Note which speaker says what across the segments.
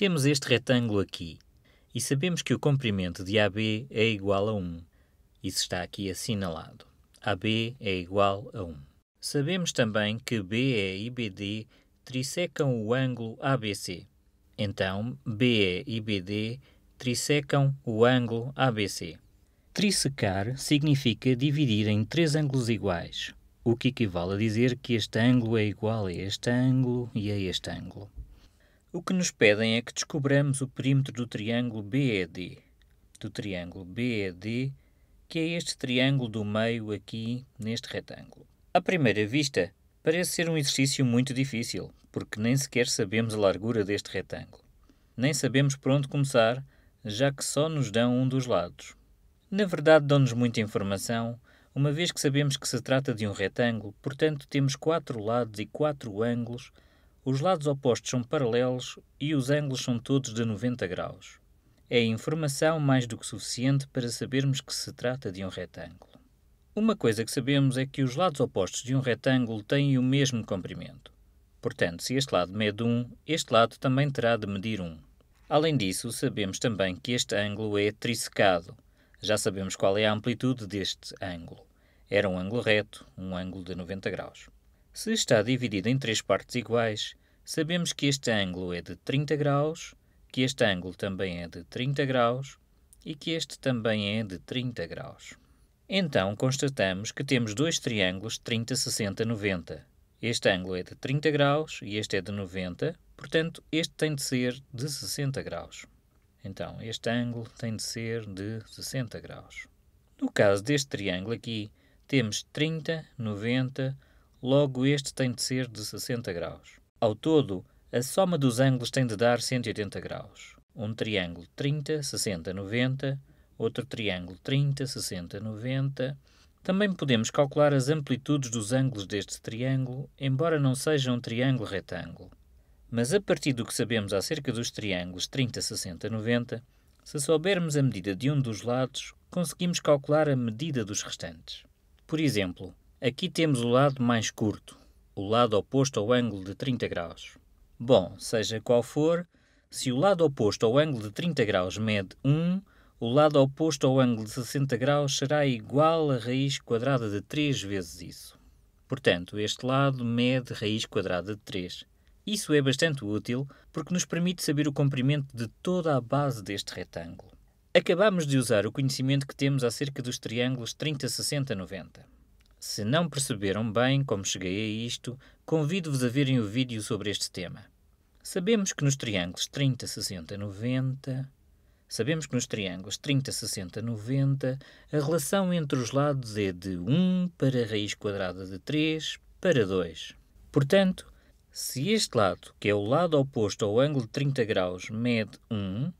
Speaker 1: Temos este retângulo aqui e sabemos que o comprimento de AB é igual a 1. Isso está aqui assinalado. AB é igual a 1. Sabemos também que BE e é BD trissecam o ângulo ABC. Então, BE e é BD trissecam o ângulo ABC. Trissecar significa dividir em três ângulos iguais, o que equivale a dizer que este ângulo é igual a este ângulo e a este ângulo. O que nos pedem é que descobramos o perímetro do triângulo BED. Do triângulo BED, que é este triângulo do meio aqui neste retângulo. À primeira vista, parece ser um exercício muito difícil, porque nem sequer sabemos a largura deste retângulo. Nem sabemos por onde começar, já que só nos dão um dos lados. Na verdade, dão-nos muita informação, uma vez que sabemos que se trata de um retângulo, portanto, temos quatro lados e quatro ângulos os lados opostos são paralelos e os ângulos são todos de 90 graus. É informação mais do que suficiente para sabermos que se trata de um retângulo. Uma coisa que sabemos é que os lados opostos de um retângulo têm o mesmo comprimento. Portanto, se este lado mede 1, este lado também terá de medir 1. Além disso, sabemos também que este ângulo é trissecado. Já sabemos qual é a amplitude deste ângulo. Era um ângulo reto, um ângulo de 90 graus. Se está dividido em três partes iguais, sabemos que este ângulo é de 30 graus, que este ângulo também é de 30 graus e que este também é de 30 graus. Então, constatamos que temos dois triângulos 30, 60, 90. Este ângulo é de 30 graus e este é de 90, portanto, este tem de ser de 60 graus. Então, este ângulo tem de ser de 60 graus. No caso deste triângulo aqui, temos 30, 90, logo este tem de ser de 60 graus. Ao todo, a soma dos ângulos tem de dar 180 graus. Um triângulo 30, 60, 90, outro triângulo 30, 60, 90. Também podemos calcular as amplitudes dos ângulos deste triângulo, embora não seja um triângulo retângulo. Mas a partir do que sabemos acerca dos triângulos 30, 60, 90, se soubermos a medida de um dos lados, conseguimos calcular a medida dos restantes. Por exemplo, Aqui temos o lado mais curto, o lado oposto ao ângulo de 30 graus. Bom, seja qual for, se o lado oposto ao ângulo de 30 graus mede 1, o lado oposto ao ângulo de 60 graus será igual a raiz quadrada de 3 vezes isso. Portanto, este lado mede raiz quadrada de 3. Isso é bastante útil porque nos permite saber o comprimento de toda a base deste retângulo. Acabamos de usar o conhecimento que temos acerca dos triângulos 30, 60, 90. Se não perceberam bem como cheguei a isto, convido-vos a verem o vídeo sobre este tema. Sabemos que nos triângulos 30, 60, 90, sabemos que nos triângulos 30, 60, 90, a relação entre os lados é de 1 para a raiz quadrada de 3 para 2. Portanto, se este lado, que é o lado oposto ao ângulo de 30 graus, mede 1,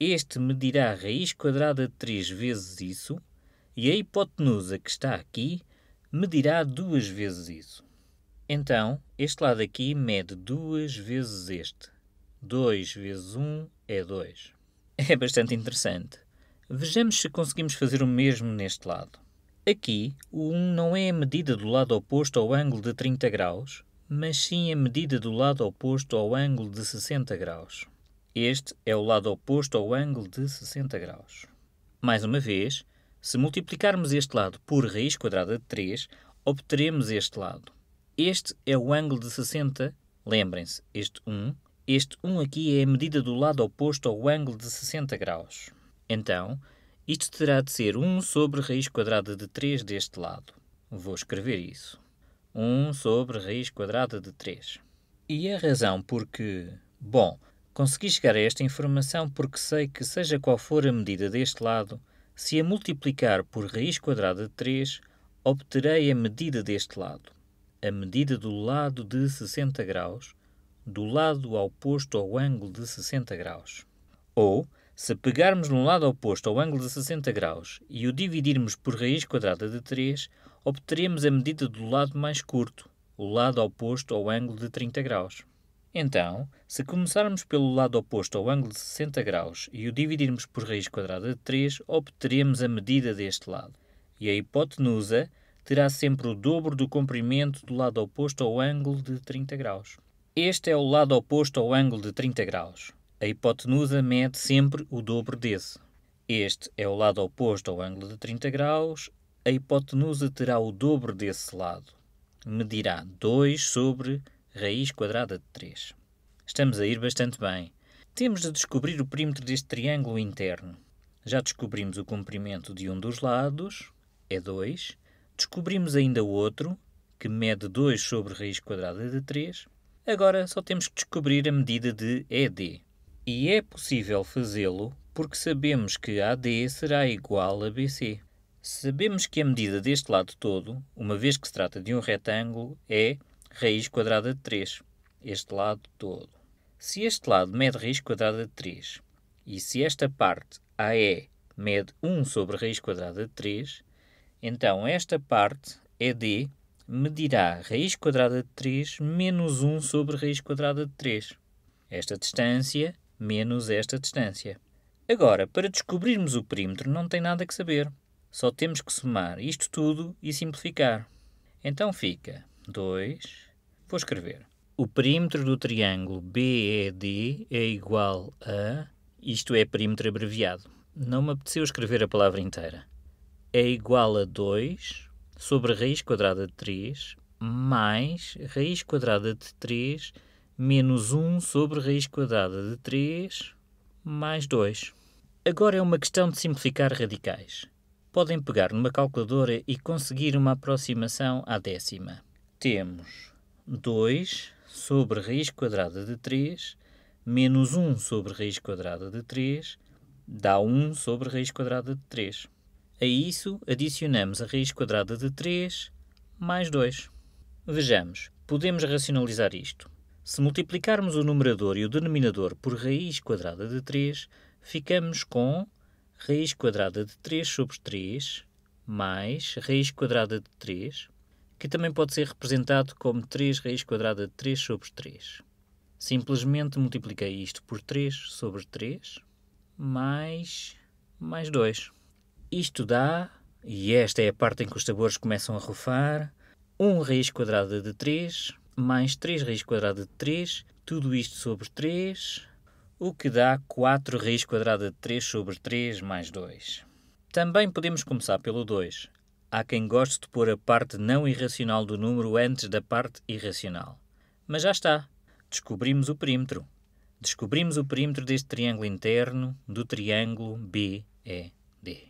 Speaker 1: este medirá a raiz quadrada de 3 vezes isso, e a hipotenusa que está aqui medirá duas vezes isso. Então, este lado aqui mede duas vezes este. 2 vezes 1 é 2. É bastante interessante. Vejamos se conseguimos fazer o mesmo neste lado. Aqui, o 1 não é a medida do lado oposto ao ângulo de 30 graus, mas sim a medida do lado oposto ao ângulo de 60 graus. Este é o lado oposto ao ângulo de 60 graus. Mais uma vez, se multiplicarmos este lado por raiz quadrada de 3, obteremos este lado. Este é o ângulo de 60, lembrem-se, este 1. Este 1 aqui é a medida do lado oposto ao ângulo de 60 graus. Então, isto terá de ser 1 sobre raiz quadrada de 3 deste lado. Vou escrever isso. 1 sobre raiz quadrada de 3. E a razão porque, bom, consegui chegar a esta informação porque sei que, seja qual for a medida deste lado, se a multiplicar por raiz quadrada de 3, obterei a medida deste lado, a medida do lado de 60 graus, do lado oposto ao ângulo de 60 graus. Ou, se pegarmos no lado oposto ao ângulo de 60 graus e o dividirmos por raiz quadrada de 3, obteremos a medida do lado mais curto, o lado oposto ao ângulo de 30 graus. Então, se começarmos pelo lado oposto ao ângulo de 60 graus e o dividirmos por raiz quadrada de 3, obteremos a medida deste lado. E a hipotenusa terá sempre o dobro do comprimento do lado oposto ao ângulo de 30 graus. Este é o lado oposto ao ângulo de 30 graus. A hipotenusa mede sempre o dobro desse. Este é o lado oposto ao ângulo de 30 graus. A hipotenusa terá o dobro desse lado. Medirá 2 sobre raiz quadrada de 3. Estamos a ir bastante bem. Temos de descobrir o perímetro deste triângulo interno. Já descobrimos o comprimento de um dos lados, é 2. Descobrimos ainda o outro, que mede 2 sobre raiz quadrada de 3. Agora só temos que descobrir a medida de ED. E é possível fazê-lo porque sabemos que AD será igual a BC. Sabemos que a medida deste lado todo, uma vez que se trata de um retângulo, é raiz quadrada de 3, este lado todo. Se este lado mede raiz quadrada de 3 e se esta parte AE mede 1 sobre raiz quadrada de 3, então esta parte ED medirá raiz quadrada de 3 menos 1 sobre raiz quadrada de 3. Esta distância menos esta distância. Agora, para descobrirmos o perímetro, não tem nada que saber. Só temos que somar isto tudo e simplificar. Então fica 2, vou escrever. O perímetro do triângulo BED é igual a. Isto é perímetro abreviado. Não me apeteceu escrever a palavra inteira. É igual a 2 sobre raiz quadrada de 3 mais raiz quadrada de 3 menos 1 sobre raiz quadrada de 3 mais 2. Agora é uma questão de simplificar radicais. Podem pegar numa calculadora e conseguir uma aproximação à décima temos 2 sobre raiz quadrada de 3 menos 1 sobre raiz quadrada de 3 dá 1 sobre raiz quadrada de 3. A isso adicionamos a raiz quadrada de 3 mais 2. Vejamos, podemos racionalizar isto. Se multiplicarmos o numerador e o denominador por raiz quadrada de 3, ficamos com raiz quadrada de 3 sobre 3 mais raiz quadrada de 3 que também pode ser representado como 3 raiz quadrada de 3 sobre 3. Simplesmente multipliquei isto por 3 sobre 3, mais, mais 2. Isto dá, e esta é a parte em que os sabores começam a rufar, 1 raiz quadrada de 3, mais 3 raiz quadrada de 3, tudo isto sobre 3, o que dá 4 raiz quadrada de 3 sobre 3 mais 2. Também podemos começar pelo 2, Há quem goste de pôr a parte não irracional do número antes da parte irracional. Mas já está. Descobrimos o perímetro. Descobrimos o perímetro deste triângulo interno do triângulo BED.